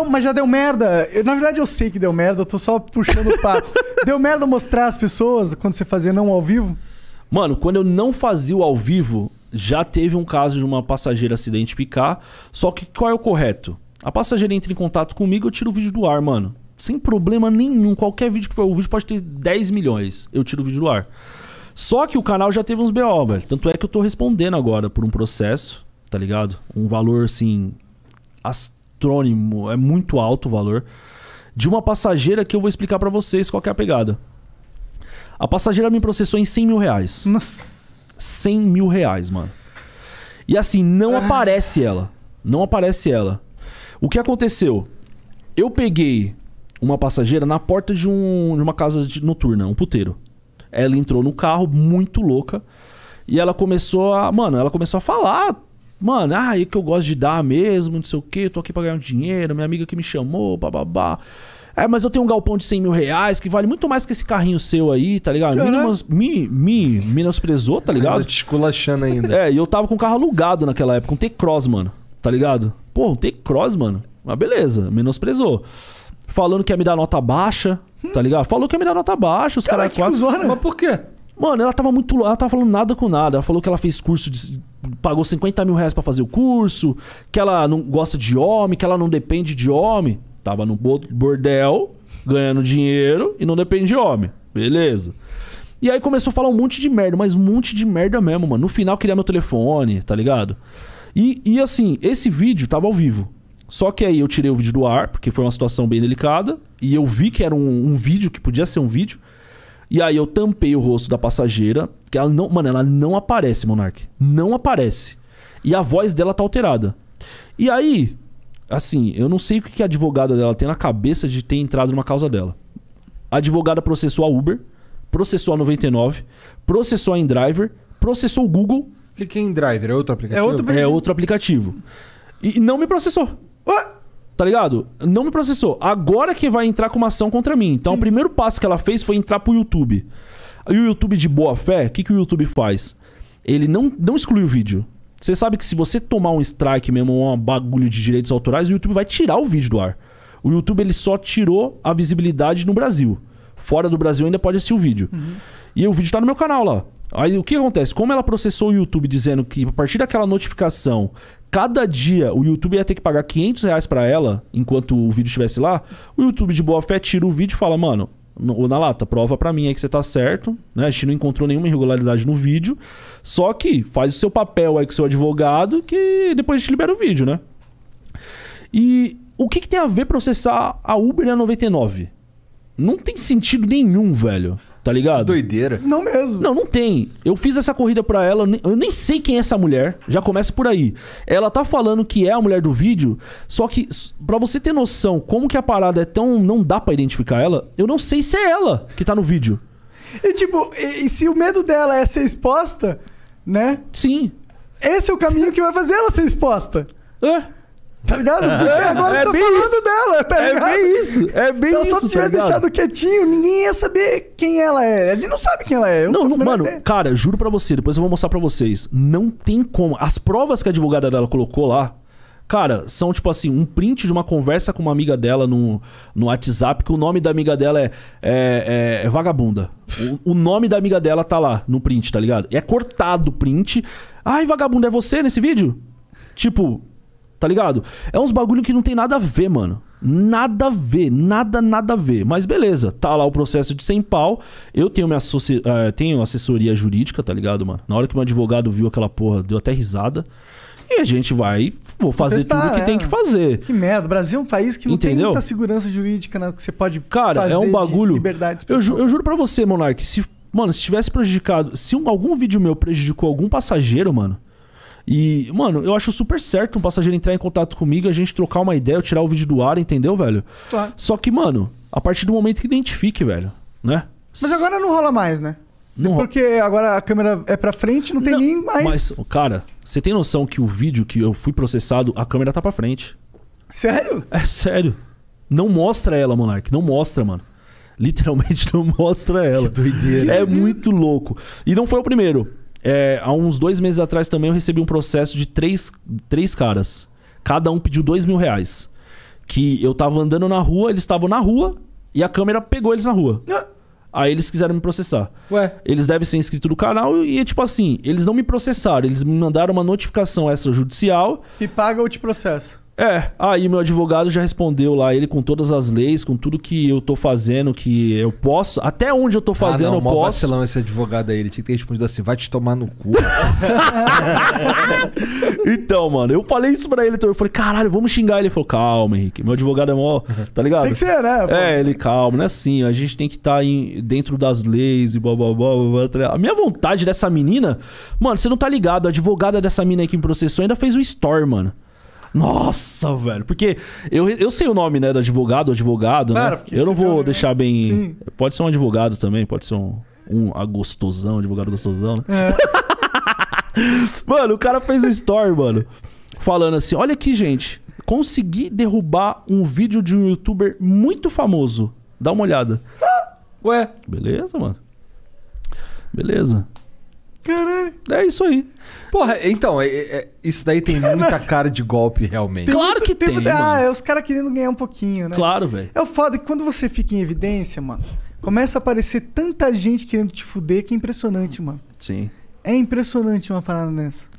Então, mas já deu merda. Eu, na verdade, eu sei que deu merda, eu tô só puxando o papo. deu merda mostrar as pessoas quando você fazia não ao vivo? Mano, quando eu não fazia o ao vivo, já teve um caso de uma passageira se identificar. Só que qual é o correto? A passageira entra em contato comigo, eu tiro o vídeo do ar, mano. Sem problema nenhum. Qualquer vídeo que for, o vídeo pode ter 10 milhões. Eu tiro o vídeo do ar. Só que o canal já teve uns BO, velho. Tanto é que eu tô respondendo agora por um processo, tá ligado? Um valor, assim, astronômico astrotrônico, é muito alto o valor, de uma passageira que eu vou explicar para vocês qual é a pegada. A passageira me processou em 100 mil reais. Nossa. 100 mil reais, mano. E assim, não ah. aparece ela. Não aparece ela. O que aconteceu? Eu peguei uma passageira na porta de, um, de uma casa de noturna, um puteiro. Ela entrou no carro, muito louca. E ela começou a. Mano, ela começou a falar Mano, ah, é que eu gosto de dar mesmo, não sei o que, tô aqui pra ganhar um dinheiro, minha amiga que me chamou, bababá. É, mas eu tenho um galpão de 100 mil reais que vale muito mais que esse carrinho seu aí, tá ligado? Minimas, me, me menosprezou, tá ligado? Eu te esculachando ainda. É, e eu tava com carro alugado naquela época, um T-Cross, mano, tá ligado? Pô, um T-Cross, mano. Mas beleza, menosprezou. Falando que ia me dar nota baixa, tá hum. tá ligado? Falou que ia me dar nota baixa, os caras cara quatro. Mas por quê? Mano, ela tava muito. Ela tava falando nada com nada. Ela falou que ela fez curso de pagou 50 mil reais pra fazer o curso, que ela não gosta de homem, que ela não depende de homem. Tava no bordel, ganhando dinheiro e não depende de homem. Beleza. E aí começou a falar um monte de merda, mas um monte de merda mesmo, mano. No final queria meu telefone, tá ligado? E, e assim, esse vídeo tava ao vivo. Só que aí eu tirei o vídeo do ar, porque foi uma situação bem delicada. E eu vi que era um, um vídeo, que podia ser um vídeo. E aí eu tampei o rosto da passageira, que ela não, mano, ela não aparece, Monark. Não aparece. E a voz dela tá alterada. E aí, assim, eu não sei o que a advogada dela tem na cabeça de ter entrado numa causa dela. A advogada processou a Uber, processou a 99, processou a InDriver, processou o Google. O que, que é InDriver? É, é outro aplicativo? É outro aplicativo. É outro aplicativo. E não me processou tá ligado? Não me processou. Agora que vai entrar com uma ação contra mim. Então, hum. o uhum. primeiro passo que ela fez foi entrar pro YouTube. E o YouTube de boa fé, o que, que o YouTube faz? Ele não, não exclui o vídeo. Você sabe que se você tomar um strike mesmo, um bagulho de direitos autorais, o YouTube vai tirar o vídeo do ar. O YouTube ele só tirou a visibilidade no Brasil. Fora do Brasil ainda pode assistir o vídeo. Uhum. E o vídeo tá no meu canal lá. Aí o que acontece? Como ela processou o YouTube dizendo que a partir daquela notificação cada dia o YouTube ia ter que pagar 500 reais pra ela, enquanto o vídeo estivesse lá, o YouTube de boa fé tira o vídeo e fala, mano, o na lata, prova para mim aí que você tá certo, né? A gente não encontrou nenhuma irregularidade no vídeo. Só que faz o seu papel aí com o seu advogado que depois a gente libera o vídeo, né? E o que, que tem a ver processar a Uber e a 99? Não tem sentido nenhum, velho. Tá ligado? Que doideira. Não mesmo. Não, não tem. Eu fiz essa corrida pra ela, eu nem sei quem é essa mulher. Já começa por aí. Ela tá falando que é a mulher do vídeo, só que pra você ter noção como que a parada é tão. Não dá pra identificar ela, eu não sei se é ela que tá no vídeo. E tipo, e, e se o medo dela é ser exposta, né? Sim. Esse é o caminho que vai fazer ela ser exposta. É. Tá ligado? É. agora é tô falando isso. dela, tá é ligado? É bem isso. É bem Se ela só tá tivesse tá deixado quietinho, ninguém ia saber quem ela é. A gente não sabe quem ela é. Eu não, não mano, ideia. cara, juro para você, depois eu vou mostrar para vocês. Não tem como. As provas que a advogada dela colocou lá, cara, são tipo assim, um print de uma conversa com uma amiga dela no, no WhatsApp, que o nome da amiga dela é, é, é, é Vagabunda. O, o, nome da amiga dela tá lá no print, tá ligado? E é cortado o print. Ai, vagabunda, é você nesse vídeo? Tipo, tá ligado? É uns bagulho que não tem nada a ver, mano. Nada a ver, nada, nada a ver. Mas beleza, tá lá o processo de sem pau. Eu tenho minha uh, tenho assessoria jurídica, tá ligado, mano? Na hora que meu advogado viu aquela porra, deu até risada. E a gente vai, vou fazer testar, tudo o que é. tem que fazer. Que merda, o Brasil é um país que não Entendeu? tem muita segurança jurídica né, que você pode Cara, fazer é um bagulho. Liberdade eu, ju eu juro para você, Monark, se, mano, se tivesse prejudicado, se um, algum vídeo meu prejudicou algum passageiro, mano, e, mano, eu acho super certo um passageiro entrar em contato comigo, a gente trocar uma ideia, eu tirar o vídeo do ar, entendeu, velho? Claro. Só que, mano, a partir do momento que identifique, velho, né? Mas agora não rola mais, né? Não Porque rola. agora a câmera é pra frente, não tem não, nem mais. Mas, cara, você tem noção que o vídeo que eu fui processado, a câmera tá pra frente. Sério? É sério. Não mostra ela, Monark. Não mostra, mano. Literalmente não mostra ela. Que doideira. É muito louco. E não foi o primeiro. É, há uns dois meses atrás também eu recebi um processo de três, três caras. Cada um pediu dois mil reais. Que eu tava andando na rua, eles estavam na rua e a câmera pegou eles na rua. Ah. Aí eles quiseram me processar. Ué. Eles devem ser inscritos no canal e, tipo assim, eles não me processaram, eles me mandaram uma notificação extrajudicial. E paga o te processo? É, aí ah, meu advogado já respondeu lá, ele com todas as leis, com tudo que eu tô fazendo, que eu posso, até onde eu tô fazendo, ah, não, eu mó posso. vacilão esse advogado aí, ele tinha que ter respondido assim, vai te tomar no cu. então, mano, eu falei isso pra ele, então eu falei, caralho, vamos xingar. Ele falou, calma, Henrique, meu advogado é mó, tá ligado? Tem que ser, né? Pô? É, ele, calma, não é assim, a gente tem que estar tá em, dentro das leis e blá, blá, blá, blá, blá. Tá a minha vontade dessa menina, mano, você não tá ligado, a advogada dessa mina aí que me processou ainda fez o um store, mano. Nossa, velho. Porque eu, eu sei o nome, né, do advogado, advogado, né? Eu não vou nome, né? deixar bem. Sim. Pode ser um advogado também, pode ser um, um agostosão, advogado gostosão, né? É. mano, o cara fez um story, mano. Falando assim: olha aqui, gente. Consegui derrubar um vídeo de um youtuber muito famoso. Dá uma olhada. Ah, ué. Beleza, mano. Beleza. Caralho. É isso aí. Porra, então, é, é, isso daí tem muita cara de golpe realmente. Claro que tem. tem Ah, é os caras querendo ganhar um pouquinho, né? Claro, velho. É o foda que quando você fica em evidência, mano, começa a aparecer tanta gente querendo te fuder que é impressionante, mano. Sim. É impressionante uma parada nessa.